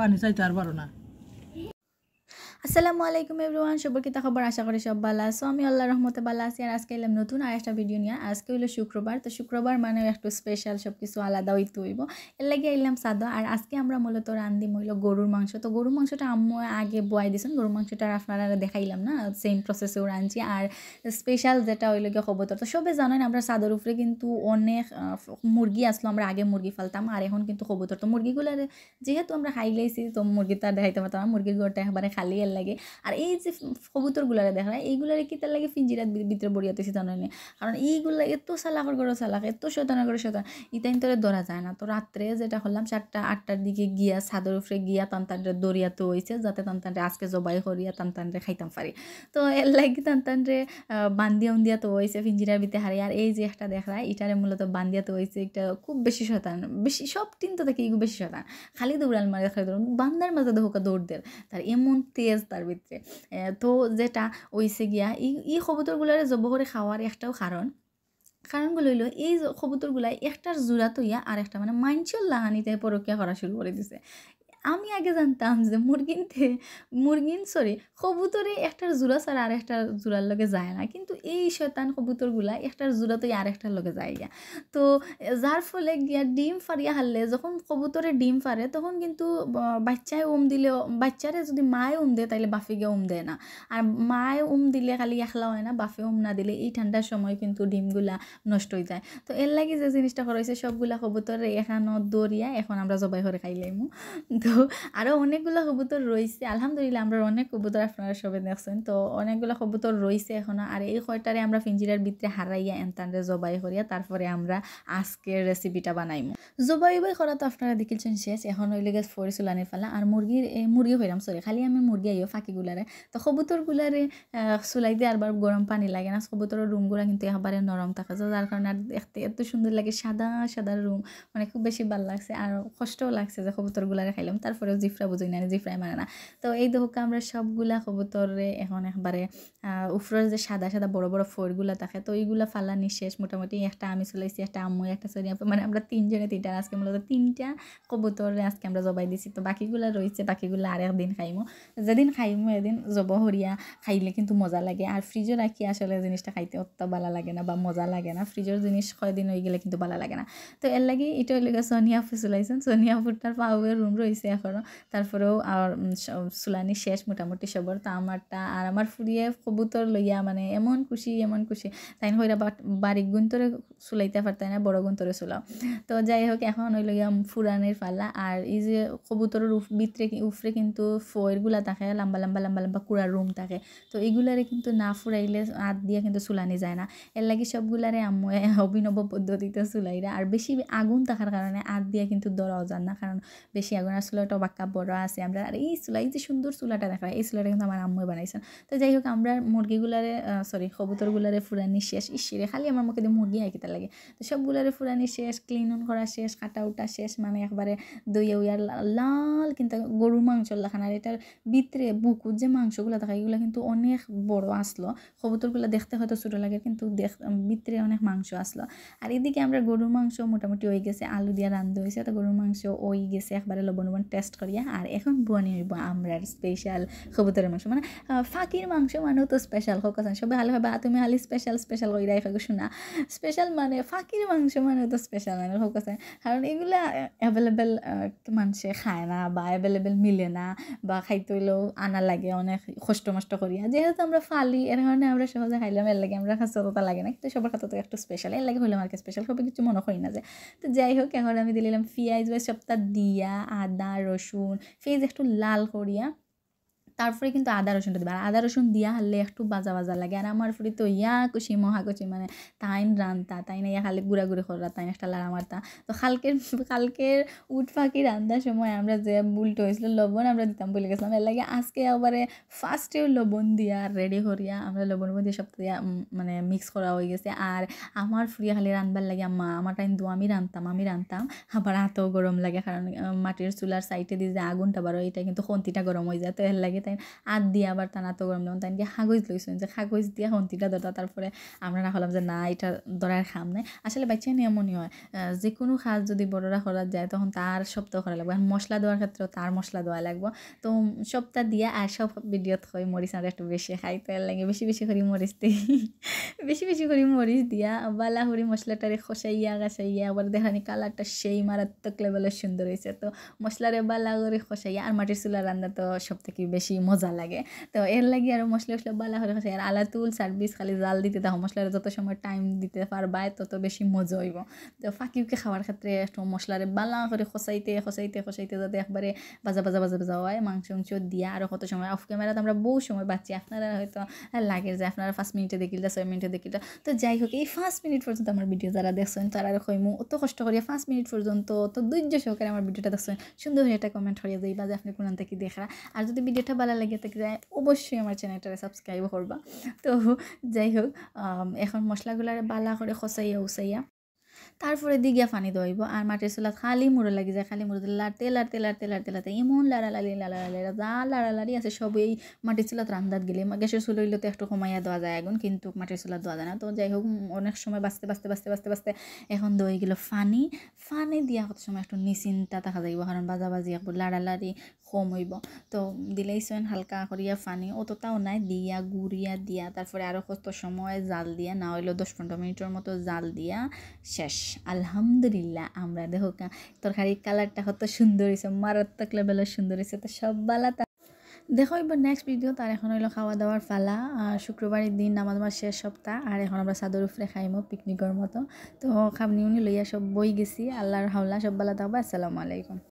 পানি চাইতে আর পারো না আসসালামু আলাইকুম এভরিওয়ান শুভকিতা খবর আশা করি সব ভালো আছো আমি আল্লাহ রহমতে ভালো আছি আর আজকে এলাম নতুন আর একটা ভিডিও নিয়ে আজকে হইলো শুক্রবার তো শুক্রবার মানে একটু স্পেশাল সব কিছু আলাদা হইতে হইব এর লাগে এলাম সাদা আর আজকে আমরা মূলত রান্ধি মহিল গরুর মাংস তো গরুর মাংসটা আম্মু আগে বয়াই দিয়েছেন গরুর মাংসটা আপনারা দেখাইলাম না সেম প্রসেসেও রাঁধছি আর স্পেশাল যেটা হইলো গিয়ে খবর তো সবে জানেন আমরা সাদর উপরে কিন্তু অনেক মুরগি আসলো আমরা আগে মুরগি ফালতাম আর এখন কিন্তু খবর তো মুরগিগুলো যেহেতু আমরা খাই তো মুরগিটা দেখাইতে পারতাম মুরগির ঘরটা একবারে খালি লাগে আর এই যে কবুতরগুলারে দেখা না এইগুলারে কি তার লাগে ফিঞ্জিরাত ভিতরে বড়িয়াতে সেতানো নেই কারণ এইগুলা এত সালাকর করে সালাক এত শতানা করে শতান ইতাইন তোরে ধরা যায় না তো রাত্রে যেটা হলাম চারটা আটটার দিকে গিয়া সাদর উপরে গিয়া তান্তানরে দরিয়াতে হয়েছে যাতে তান্তানরে আজকে জবাই করিয়া তান্তানরে খাইতাম পারি তো এর লাগে তান্তানরে বান্দিয়া উন্দিয়া তো হয়েছে ফিঞ্জিরার ভিতরে হারে আর এই যে একটা দেখা ইটারে মূলত বান্দিয়াতে তো হয়েছে একটা খুব বেশি শতান বেশি সব তিনটা থেকে এগুলো বেশি শতান খালি দৌড়াল মারে খালি দৌড়ান বান্দার মাঝে ধোকা দৌড় দেয় তার এমন তেজ রাস্তার ভিতরে তো যেটা ওইসে গিয়া ই ই কবুতরগুলারে জব করে খাওয়ার একটাও কারণ কারণগুলো হইলো এই গুলাই একটার জোড়া তৈয়া আর একটা মানে মাইনচল লাগানিতে পরকিয়া করা শুরু করে দিছে আমি আগে জানতাম যে মুরগিনতে মুরগিন সরি কবুতরে একটার জোড়া ছাড়া আর একটার জোড়ার লগে যায় না কিন্তু এই শতান কবুতরগুলা একটার জোড়াতেই আর একটার লগে যায় গিয়া তো যার ফলে গিয়া ডিম ফারিয়া হারলে যখন কবুতরে ডিম ফারে তখন কিন্তু বাচ্চায় উম দিলে বাচ্চারে যদি মায়ে উম দেয় তাহলে বাফে গিয়ে উম দেয় না আর মায়ে উম দিলে খালি একলা হয় না বাফে উম না দিলে এই ঠান্ডার সময় কিন্তু ডিমগুলা নষ্ট হয়ে যায় তো এর লাগে যে জিনিসটা করা হয়েছে সবগুলা কবুতরে এখানো দরিয়া এখন আমরা জবাই করে খাইলাইমু তো আরও অনেকগুলো কবুতর রয়েছে আলহামদুলিল্লাহ আমরা অনেক কবুতর আপনারা সবে দেখছেন তো অনেকগুলো কবুতর রয়েছে এখনও আর এই কয়টারে আমরা ফিঞ্জিরার ভিতরে হারাইয়া এনতানরে জবাই করিয়া তারপরে আমরা আজকের রেসিপিটা বানাইমু জবাই উবাই করা তো আপনারা দেখেছেন শেষ এখন ওই লেগে ফরি চুলানির ফালা আর মুরগির মুরগি হইলাম সরি খালি আমি মুরগি আইও ফাঁকিগুলারে তো কবুতরগুলারে চুলাই দিয়ে আরবার গরম পানি লাগে না কবুতরের রুমগুলা কিন্তু একবারে নরম থাকে যার কারণে আর দেখতে এত সুন্দর লাগে সাদা সাদা রুম মানে খুব বেশি ভালো লাগছে আর কষ্টও লাগছে যে কবুতরগুলারে খাইলাম তারপরেও জিফরা বুঝি না জিফরাই মানে না তো এই দোকা আমরা সবগুলা কবুতরে এখন একবারে উফরের যে সাদা সাদা বড় বড় ফোরগুলা থাকে তো এইগুলা ফালানি শেষ মোটামুটি একটা আমি চলাইছি একটা আম্মু একটা সরি মানে আমরা তিনজনে তিনটা আজকে মূলত তিনটা কবুতরে আজকে আমরা জবাই দিছি তো বাকিগুলা রয়েছে বাকিগুলা আর একদিন খাইমো যেদিন খাইমো এদিন জব হরিয়া খাইলে কিন্তু মজা লাগে আর ফ্রিজে রাখি আসলে জিনিসটা খাইতে অত ভালো লাগে না বা মজা লাগে না ফ্রিজের জিনিস কয়দিন হয়ে গেলে কিন্তু ভালো লাগে না তো এর লাগে এটা লেগে সোনিয়া আপু চলাইছেন সোনিয়া আপুরটার পাওয়ার রুম রয়েছে করছি এখনও তারপরেও আর সুলানি শেষ মোটামুটি সবর তা আমারটা আর আমার ফুরিয়ে কবুতর লইয়া মানে এমন খুশি এমন খুশি তাই হইরা বাড়ি গুন্তরে চুলাইতে পারতাই না বড় গুন্তরে চুলাও তো যাই হোক এখন হইল গিয়া ফুরানের পাল্লা আর এই যে কবুতরের ভিতরে উফরে কিন্তু ফয়েরগুলা থাকে লম্বা লম্বা লম্বা লম্বা কুড়ার রুম থাকে তো এগুলারে কিন্তু না ফুরাইলে হাত দিয়ে কিন্তু চুলানি যায় না এর লাগে সবগুলারে আম্মু অভিনব পদ্ধতিতে চুলাইরা আর বেশি আগুন থাকার কারণে হাত দিয়ে কিন্তু দরাও যান না কারণ বেশি আগুন আর চুলাটা বাক্কা বড় আছে আমরা আর এই চুলা এই যে সুন্দর চুলাটা দেখা এই চুলাটা কিন্তু আমার আম্মুই বানাইছেন তো যাই হোক আমরা মুরগিগুলারে সরি কবুতরগুলারে ফুরানি শেষ ইসিরে খালি আমার মুখে দিয়ে মুরগি হাইকিতে লাগে তো সবগুলারে ফুরানি শেষ ক্লিন অন করা শেষ কাটা উটা শেষ মানে একবারে দইয়ে উইয়ার লাল কিন্তু গরুর মাংস লাখান আর এটার ভিতরে বুকুর যে মাংসগুলো থাকে এগুলো কিন্তু অনেক বড় আসলো কবুতরগুলো দেখতে হয়তো ছোটো লাগে কিন্তু দেখ ভিতরে অনেক মাংস আসলো আর এদিকে আমরা গরুর মাংস মোটামুটি হয়ে গেছে আলু দিয়ে রান্ধতে হয়েছে তো গরুর মাংস ওই গেছে একবারে লবণ লবণ টেস্ট করিয়া আর এখন বনি হইব আমরার স্পেশাল কবুতরের মাংস মানে, মানে ফাঁকির মাংস মানেও তো স্পেশাল হোক আছেন সবাই হালে ভাবে তুমি হালি স্পেশাল স্পেশাল কইরা এখানে শোনা স্পেশাল মানে ফাঁকির মাংস মানেও তো স্পেশাল মানে হোক আছে কারণ এগুলা অ্যাভেলেবেল মানুষে খায় না বা অ্যাভেলেবেল মিলে না বা খাইতে হইলেও আনা লাগে অনেক কষ্ট মষ্ট করিয়া যেহেতু আমরা ফালি এর কারণে আমরা সহজে খাইলাম এর লাগে আমরা খাসততা লাগে না কিন্তু সবার খাতে তো একটু স্পেশাল এর লাগে হইলাম আর কি স্পেশাল সবাই কিছু মনে করি না যে তো যাই হোক এখন আমি দিলাম পেঁয়াজ বা সপ্তাহ দিয়া আদা ροζούν, φίσες του তারপরে কিন্তু আদা রসুনটা দিবা আর আদা রসুন দিয়া হালে একটু বাজা বাজা লাগে আর আমার ফুরি তো ইয়া কুচি মহা কুশি মানে তাইন রান্তা তাই না ইয়া খালি গুড়া গুড়ি করা তাই একটা লাড়া মারতা তো কালকের কালকের উঠ পাখি রান্ধার সময় আমরা যে বুলটো হয়েছিল লবণ আমরা দিতাম বলে গেছিলাম এর লাগে আজকে আবার ফার্স্টে লবণ দিয়া রেডি করিয়া আমরা লবণ দিয়ে সব দিয়া মানে মিক্স করা হয়ে গেছে আর আমার ফুরিয়া খালি রান্ধবার লাগে মা আমার টাইম দু আমি রান্ধতাম আমি রান্ধতাম আবার হাতও গরম লাগে কারণ মাটির চুলার সাইডে দিয়ে যে আগুনটা বারো এটা কিন্তু খন্তিটা গরম হয়ে যায় তো এর লাগে তাই আদ দিয়ে আবার টানা তো গরম দেবেন তাই হাগজ লইছেন যে হাগজ দিয়ে হন্তিটা ধরতা তারপরে আমরা না হলাম যে না এটা ধরার খাম নাই আসলে বাচ্চা এমনই হয় যে কোনো খাস যদি বড়রা করা যায় তখন তার সপ্তাহ করা লাগবে আর মশলা দেওয়ার ক্ষেত্রেও তার মশলা দেওয়া লাগবে তো সপ্তাহ দিয়ে আর সব ভিডিওত হয় মরিচ আমরা একটু বেশি খাই তেল লাগে বেশি বেশি করি মরিচ দিই বেশি বেশি করি মরিচ দিয়া বালা হরি মশলাটারে খসাইয়া গাছাইয়া আবার দেখানি কালারটা সেই মারাত্মক লেভেলের সুন্দর হয়েছে তো মশলারে বালা করে খসাইয়া আর মাটির চুলা রান্না তো সব থেকে বেশি মজা লাগে তো এর লাগি আর মশলা মশলা বালা হলে আর আলা তুল সার্ভিস খালি জাল দিতে দাও মশলার যত সময় টাইম দিতে পারবায় তত বেশি মজা হইব তো ফাঁকিউকে খাওয়ার ক্ষেত্রে একটু মশলারে বালা করে খসাইতে খসাইতে খসাইতে যাতে একবারে বাজা বাজা বাজা বাজা হয় মাংস মাংস দিয়া আরও কত সময় অফ তো আমরা বহু সময় বাঁচি আপনারা হয়তো লাগে যে আপনারা পাঁচ মিনিটে দেখিলা ছয় মিনিটে দেখিলা তো যাই হোক এই পাঁচ মিনিট পর্যন্ত আমার ভিডিও যারা দেখছেন তারা কইমু অত কষ্ট করিয়া পাঁচ মিনিট পর্যন্ত তো ধৈর্য সহকারে আমার ভিডিওটা দেখছেন সুন্দর একটা কমেন্ট হয়ে যাইবা যে আপনি কোন থেকে দেখা আর যদি ভিডিওটা ভালো লাগে থাকে যায় অবশ্যই আমার চ্যানেলটারে সাবস্ক্রাইব করবা তো যাই হোক এখন মশলাগুলারে বালা করে খসাইয়া উসাইয়া তারপরে গিয়া ফানি দইব আর মাটির চুলা খালি মুড়ে লাগি যায় খালি মুড়ে লাড়তে লাড়তে লাড়তে লাড়তে লাড়তে এমন লাড়ালাড়ি লাড়া যা লাড়ালাড়ি আছে সবই মাটির চুলাত রান্ধাত গেলে গ্যাসের হইলে তো একটু কমাইয়া দেওয়া যায় এখন কিন্তু মাটির চুলা দেওয়া যায় না তো যাই হোক অনেক সময় বাঁচতে বাঁচতে বাঁচতে বাঁচতে বাঁচতে এখন দই গেল ফানি ফানি দিয়া কত সময় একটু নিচিন্তা থাকা যাইব কারণ বাজাবাজি লাড়া লাড়ালাড়ি কম হইব তো দিলেই সেন হালকা করিয়া ফানি অতটাও নাই দিয়া গুড়িয়া দিয়া তারপরে আরও কত সময় জাল দিয়া না হইলেও দশ পনেরো মিনিটের মতো জাল দিয়া শেষ আলহামদুলিল্লাহ আমরা দেখো তরকারি কালারটা কত সুন্দর হয়েছে মারাত্মক লেভেলে সুন্দর হয়েছে তো সব বালা দেখো এবার নেক্সট ভিডিও তার এখন হইলো খাওয়া দাওয়ার ফালা শুক্রবারের দিন আমাদের মাস শেষ সপ্তাহ আর এখন আমরা সাদর উফরে খাইমো পিকনিকের মতো তো খাবনি উনি লইয়া সব বই গেছি আল্লাহর হাওলা সব বালা আবার আসসালামু আলাইকুম